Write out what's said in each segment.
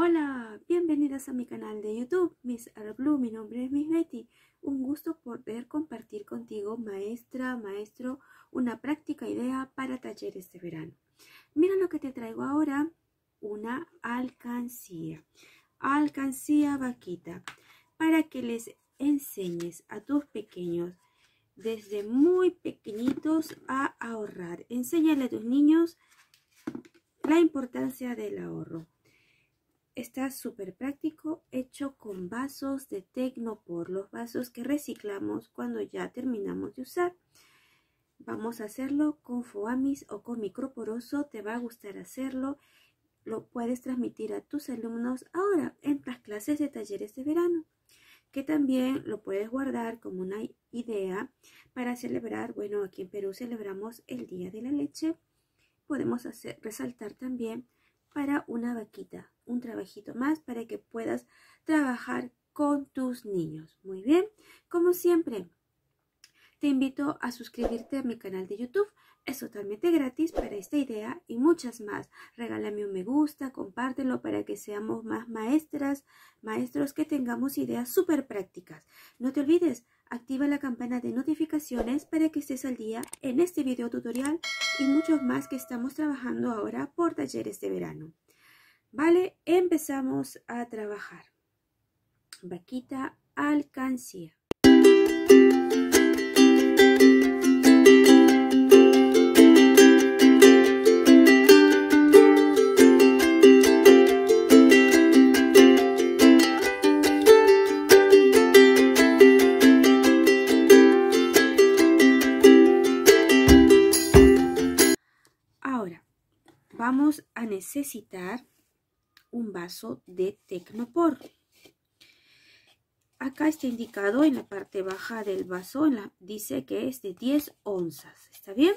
Hola, bienvenidas a mi canal de YouTube, Miss Arblue. mi nombre es Miss Betty. Un gusto poder compartir contigo, maestra, maestro, una práctica idea para talleres de verano. Mira lo que te traigo ahora, una alcancía. Alcancía vaquita, para que les enseñes a tus pequeños desde muy pequeñitos a ahorrar. Enséñale a tus niños la importancia del ahorro. Está súper práctico, hecho con vasos de Tecnopor, los vasos que reciclamos cuando ya terminamos de usar. Vamos a hacerlo con foamis o con microporoso, te va a gustar hacerlo. Lo puedes transmitir a tus alumnos ahora en las clases de talleres de verano, que también lo puedes guardar como una idea para celebrar. Bueno, aquí en Perú celebramos el Día de la Leche. Podemos hacer, resaltar también para una vaquita un trabajito más para que puedas trabajar con tus niños. Muy bien, como siempre, te invito a suscribirte a mi canal de YouTube. Es totalmente gratis para esta idea y muchas más. Regálame un me gusta, compártelo para que seamos más maestras, maestros que tengamos ideas súper prácticas. No te olvides, activa la campana de notificaciones para que estés al día en este video tutorial y muchos más que estamos trabajando ahora por talleres de verano. Vale, empezamos a trabajar. Vaquita alcancía. Ahora, vamos a necesitar un vaso de Tecnopor. Acá está indicado en la parte baja del vaso, la, dice que es de 10 onzas, ¿está bien?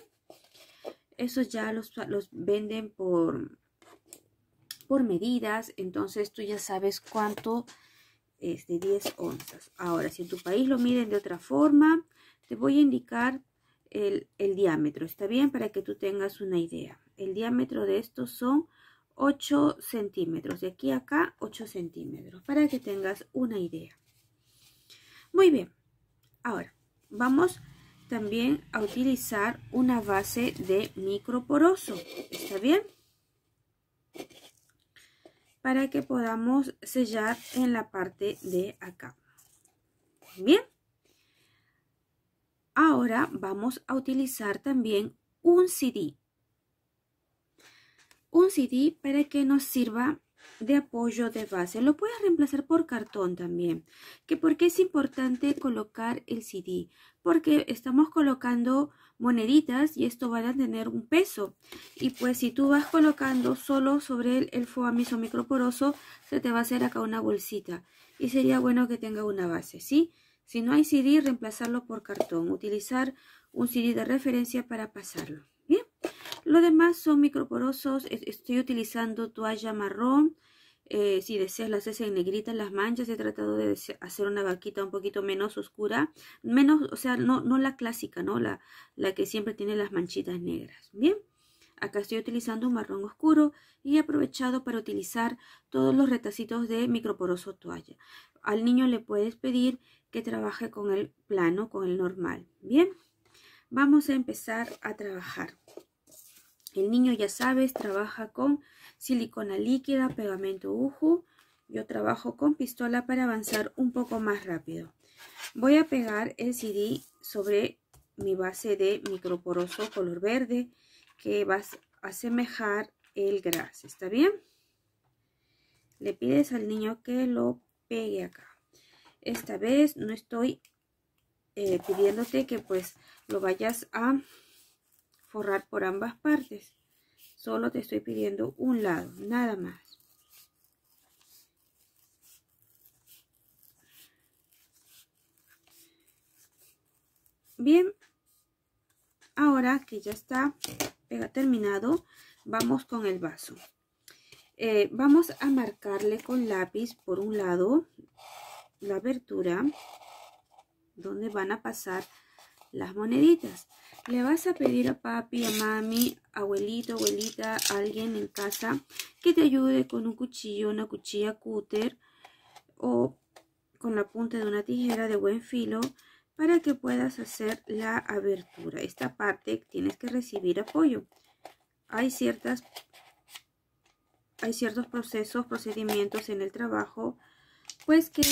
Esos ya los, venden por, por medidas, entonces tú ya sabes cuánto es de 10 onzas. Ahora, si en tu país lo miden de otra forma, te voy a indicar el, el diámetro, ¿está bien? Para que tú tengas una idea. El diámetro de estos son 8 centímetros, de aquí a acá 8 centímetros, para que tengas una idea. Muy bien, ahora vamos también a utilizar una base de microporoso, ¿está bien? Para que podamos sellar en la parte de acá. Bien. Ahora vamos a utilizar también un CD un CD para que nos sirva de apoyo de base. Lo puedes reemplazar por cartón también. ¿Qué ¿Por qué es importante colocar el CD? Porque estamos colocando moneditas y esto va a tener un peso. Y pues si tú vas colocando solo sobre el, el foamiso microporoso, se te va a hacer acá una bolsita. Y sería bueno que tenga una base, ¿sí? Si no hay CD, reemplazarlo por cartón. Utilizar un CD de referencia para pasarlo. Lo demás son microporosos. Estoy utilizando toalla marrón. Eh, si deseas las haces en negrita las manchas. He tratado de hacer una barquita un poquito menos oscura. Menos, o sea, no, la clásica, ¿no? La, la que siempre tiene las manchitas negras. Bien. Acá estoy utilizando un marrón oscuro y he aprovechado para utilizar todos los retacitos de microporoso toalla. Al niño le puedes pedir que trabaje con el plano, con el normal. Bien, vamos a empezar a trabajar. El niño, ya sabes, trabaja con silicona líquida, pegamento uju. Yo trabajo con pistola para avanzar un poco más rápido. Voy a pegar el CD sobre mi base de microporoso color verde que va a asemejar el gras. ¿Está bien? Le pides al niño que lo pegue acá. Esta vez no estoy eh, pidiéndote que pues lo vayas a forrar por ambas partes. Solo te estoy pidiendo un lado, nada más. Bien, ahora que ya está terminado, vamos con el vaso. Eh, vamos a marcarle con lápiz por un lado la abertura donde van a pasar las moneditas le vas a pedir a papi, a mami, abuelito, abuelita, alguien en casa que te ayude con un cuchillo, una cuchilla cúter o con la punta de una tijera de buen filo para que puedas hacer la abertura. Esta parte tienes que recibir apoyo. Hay ciertas hay ciertos procesos, procedimientos en el trabajo, pues que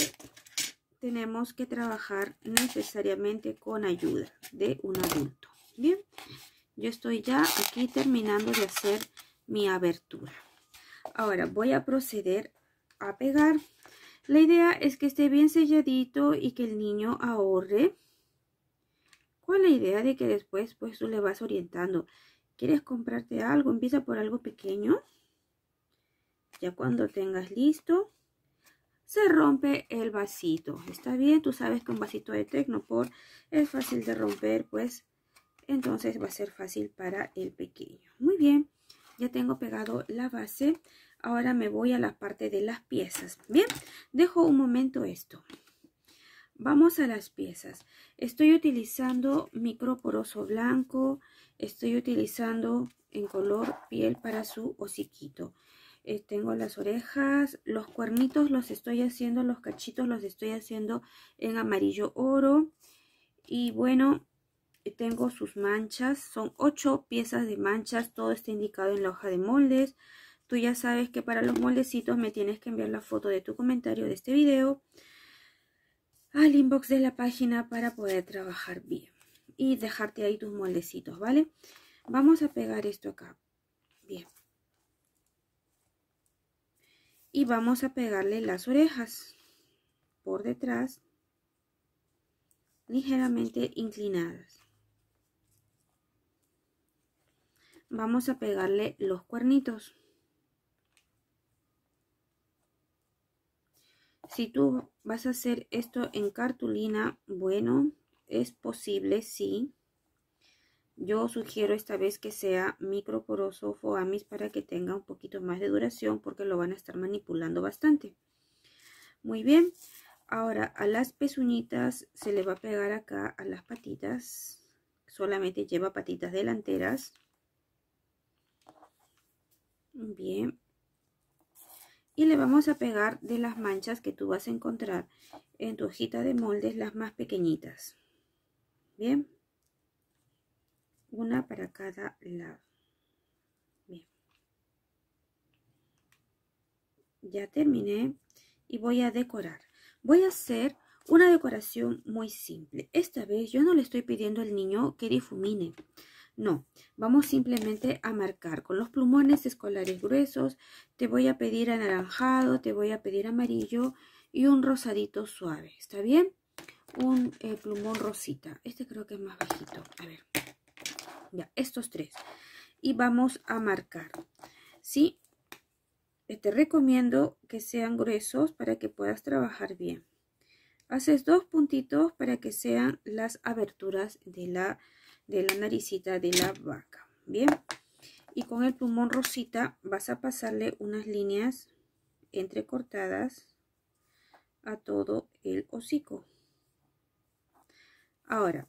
tenemos que trabajar necesariamente con ayuda de un adulto. Bien, yo estoy ya aquí terminando de hacer mi abertura. Ahora voy a proceder a pegar. La idea es que esté bien selladito y que el niño ahorre. Con la idea de que después pues tú le vas orientando. ¿Quieres comprarte algo? Empieza por algo pequeño. Ya cuando tengas listo, se rompe el vasito. ¿Está bien? Tú sabes que un vasito de Tecnopor es fácil de romper, pues entonces va a ser fácil para el pequeño. Muy bien, ya tengo pegado la base. Ahora me voy a la parte de las piezas. Bien, dejo un momento esto. Vamos a las piezas. Estoy utilizando microporoso blanco. Estoy utilizando en color piel para su hociquito. Eh, tengo las orejas, los cuernitos los estoy haciendo, los cachitos los estoy haciendo en amarillo oro. Y bueno, eh, tengo sus manchas, son 8 piezas de manchas, todo está indicado en la hoja de moldes. Tú ya sabes que para los moldecitos me tienes que enviar la foto de tu comentario de este video al inbox de la página para poder trabajar bien y dejarte ahí tus moldecitos, ¿vale? Vamos a pegar esto acá. Bien. Y vamos a pegarle las orejas por detrás ligeramente inclinadas. vamos a pegarle los cuernitos. Si tú vas a hacer esto en cartulina, bueno, es posible, sí. Yo sugiero esta vez que sea microporoso foamis para que tenga un poquito más de duración porque lo van a estar manipulando bastante. Muy bien, ahora a las pezuñitas se le va a pegar acá a las patitas. Solamente lleva patitas delanteras. Bien. Y le vamos a pegar de las manchas que tú vas a encontrar en tu hojita de moldes, las más pequeñitas. Bien. Una para cada lado. Bien. Ya terminé y voy a decorar. Voy a hacer una decoración muy simple. Esta vez yo no le estoy pidiendo al niño que difumine. No, vamos simplemente a marcar con los plumones escolares gruesos. Te voy a pedir anaranjado, te voy a pedir amarillo y un rosadito suave. ¿Está bien? Un eh, plumón rosita. Este creo que es más bajito. A ver. Ya, estos tres. Y vamos a marcar. ¿Sí? Eh, te recomiendo que sean gruesos para que puedas trabajar bien. Haces dos puntitos para que sean las aberturas de la de la naricita de la vaca. Bien. Y con el pulmón rosita vas a pasarle unas líneas entrecortadas a todo el hocico. Ahora,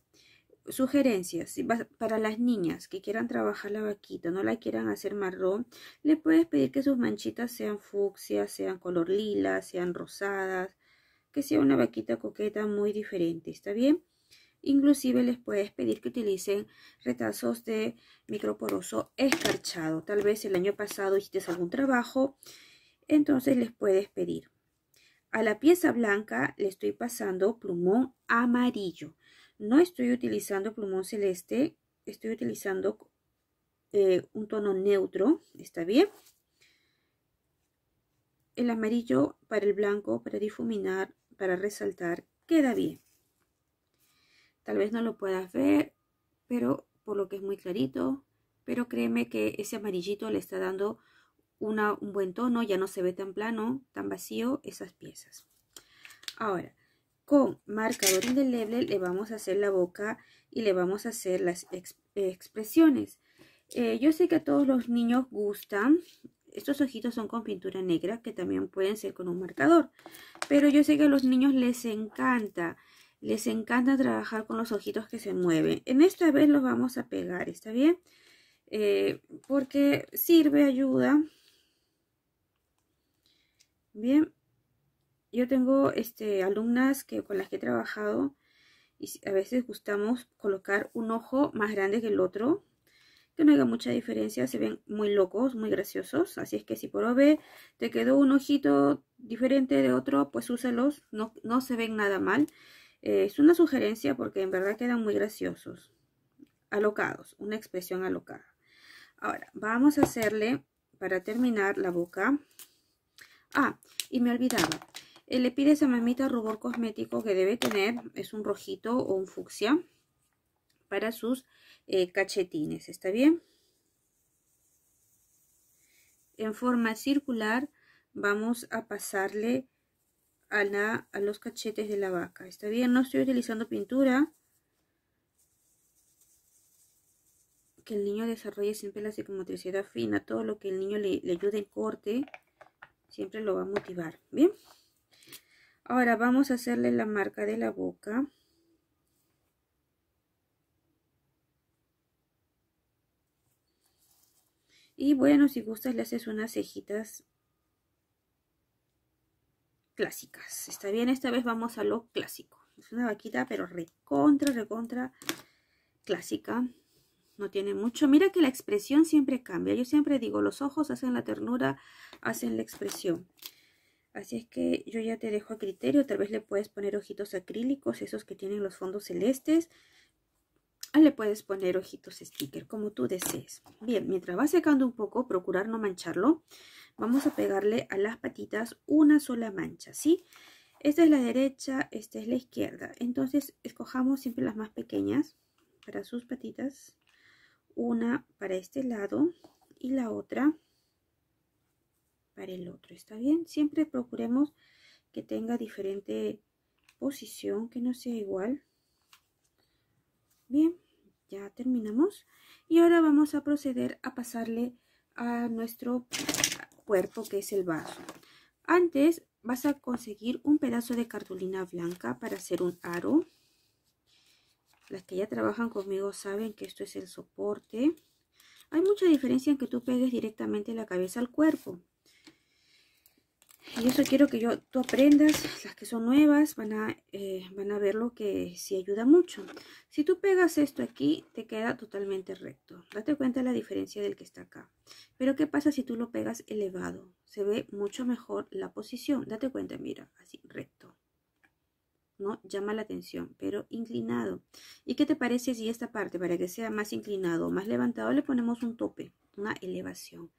sugerencias para las niñas que quieran trabajar la vaquita, no la quieran hacer marrón, le puedes pedir que sus manchitas sean fucsias, sean color lila, sean rosadas, que sea una vaquita coqueta muy diferente, ¿está bien? Inclusive les puedes pedir que utilicen retazos de microporoso escarchado. Tal vez el año pasado hiciste algún trabajo, entonces les puedes pedir. A la pieza blanca le estoy pasando plumón amarillo. No estoy utilizando plumón celeste, estoy utilizando eh, un tono neutro, ¿está bien? El amarillo para el blanco, para difuminar, para resaltar, queda bien. Tal vez no lo puedas ver, pero por lo que es muy clarito. Pero créeme que ese amarillito le está dando un buen tono. Ya no se ve tan plano, tan vacío esas piezas. Ahora, con marcador indeleble le vamos a hacer la boca y le vamos a hacer las expresiones. Eh, yo sé que a todos los niños gustan. Estos ojitos son con pintura negra que también pueden ser con un marcador. Pero yo sé que a los niños les encanta les encanta trabajar con los ojitos que se mueven. En esta vez los vamos a pegar, ¿está bien? Eh, porque sirve, ayuda. Bien. Yo tengo este, alumnas que, con las que he trabajado y a veces gustamos colocar un ojo más grande que el otro. Que no haga mucha diferencia, se ven muy locos, muy graciosos. Así es que si por OB te quedó un ojito diferente de otro, pues úselos. no, no se ven nada mal. Eh, es una sugerencia porque en verdad quedan muy graciosos. Alocados, una expresión alocada. Ahora, vamos a hacerle, para terminar, la boca. Ah, y me olvidaba. Eh, le pide a mamita rubor cosmético que debe tener, es un rojito o un fucsia, para sus eh, cachetines, ¿está bien? En forma circular vamos a pasarle a, los cachetes de la vaca. Está bien, no estoy utilizando pintura. Que el niño desarrolle siempre la psicomotricidad fina. Todo lo que el niño le, le ayude en corte, siempre lo va a motivar. Bien. Ahora vamos a hacerle la marca de la boca. Y bueno, si gustas le haces unas cejitas clásicas. Está bien, esta vez vamos a lo clásico. Es una vaquita, pero recontra, recontra clásica. No tiene mucho. Mira que la expresión siempre cambia. Yo siempre digo, los ojos hacen la ternura, hacen la expresión. Así es que yo ya te dejo a criterio. Tal vez le puedes poner ojitos acrílicos, esos que tienen los fondos celestes. Ah, le puedes poner ojitos sticker, como tú desees. Bien, mientras va secando un poco, procurar no mancharlo vamos a pegarle a las patitas una sola mancha, ¿sí? Esta es la derecha, esta es la izquierda. Entonces, escojamos siempre las más pequeñas para sus patitas. Una para este lado y la otra para el otro, ¿está bien? Siempre procuremos que tenga diferente posición, que no sea igual. Bien, ya terminamos. Y ahora vamos a proceder a pasarle a nuestro cuerpo que es el vaso. Antes vas a conseguir un pedazo de cartulina blanca para hacer un aro. Las que ya trabajan conmigo saben que esto es el soporte. Hay mucha diferencia en que tú pegues directamente la cabeza al cuerpo. Y eso quiero que yo, tú aprendas, las que son nuevas van a, eh, van a ver lo que sí ayuda mucho. Si tú pegas esto aquí, te queda totalmente recto. Date cuenta la diferencia del que está acá. Pero ¿qué pasa si tú lo pegas elevado? Se ve mucho mejor la posición. Date cuenta, mira, así, recto. ¿no? Llama la atención, pero inclinado. ¿Y qué te parece si esta parte, para que sea más inclinado o más levantado, le ponemos un tope, una elevación?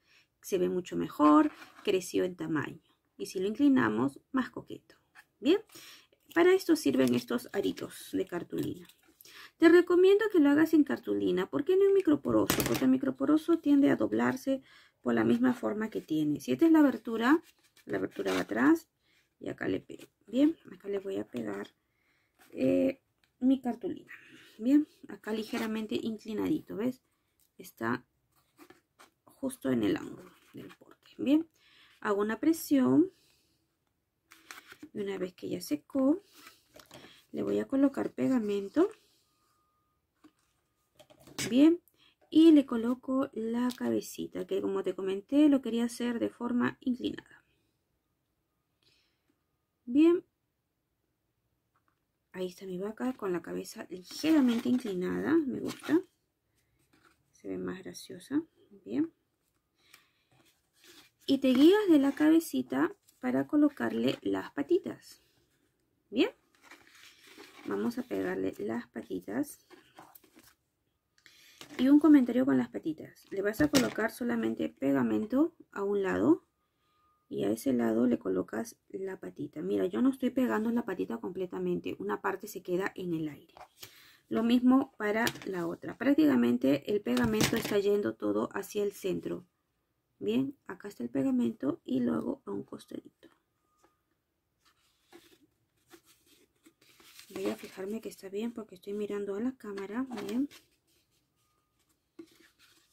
Se ve mucho mejor, creció en tamaño y si lo inclinamos, más coqueto. Bien, para esto sirven estos aritos de cartulina. Te recomiendo que lo hagas en cartulina, porque no en microporoso, porque el microporoso tiende a doblarse por la misma forma que tiene. Si esta es la abertura, la abertura va atrás y acá le pego. Bien, acá le voy a pegar eh, mi cartulina. Bien, acá ligeramente inclinadito, ¿ves? Está justo en el ángulo del porte. Bien, hago una presión y una vez que ya secó le voy a colocar pegamento bien y le coloco la cabecita que como te comenté lo quería hacer de forma inclinada bien ahí está mi vaca con la cabeza ligeramente inclinada me gusta se ve más graciosa bien y te guías de la cabecita para colocarle las patitas. Bien, vamos a pegarle las patitas. Y un comentario con las patitas. Le vas a colocar solamente pegamento a un lado y a ese lado le colocas la patita. Mira, yo no estoy pegando la patita completamente, una parte se queda en el aire. Lo mismo para la otra. Prácticamente el pegamento está yendo todo hacia el centro. Bien, acá está el pegamento y luego a un costadito. Voy a fijarme que está bien porque estoy mirando a la cámara. Bien.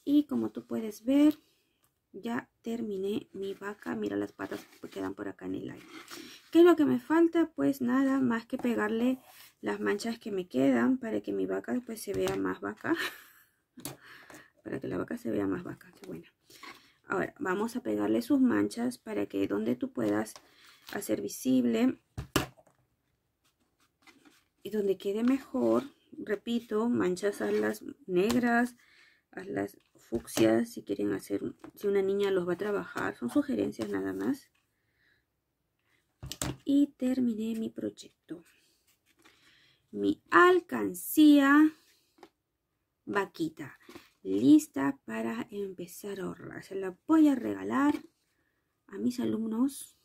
Y como tú puedes ver, ya terminé mi vaca. Mira las patas que quedan por acá en el aire. ¿Qué es lo que me falta? Pues nada más que pegarle las manchas que me quedan para que mi vaca después pues, se vea más vaca. para que la vaca se vea más vaca. Qué buena. Ahora vamos a pegarle sus manchas para que donde tú puedas hacer visible y donde quede mejor, repito, manchas a las negras, a las fucsias, si quieren hacer, si una niña los va a trabajar, son sugerencias nada más. Y terminé mi proyecto. Mi alcancía vaquita lista para empezar a ahorrar. Se la voy a regalar a mis alumnos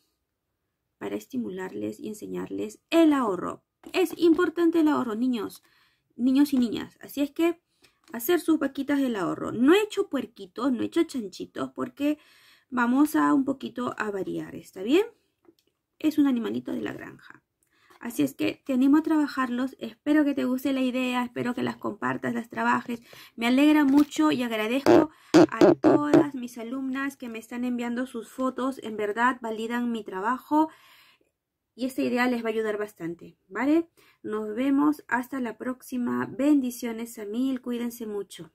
para estimularles y enseñarles el ahorro. Es importante el ahorro, niños, niños y niñas. Así es que hacer sus vaquitas del ahorro. No he hecho puerquitos, no he hecho chanchitos porque vamos a un poquito a variar, ¿está bien? Es un animalito de la granja. Así es que te animo a trabajarlos, espero que te guste la idea, espero que las compartas, las trabajes. Me alegra mucho y agradezco a todas mis alumnas que me están enviando sus fotos, en verdad validan mi trabajo y esta idea les va a ayudar bastante, ¿vale? Nos vemos hasta la próxima. Bendiciones a mil, cuídense mucho.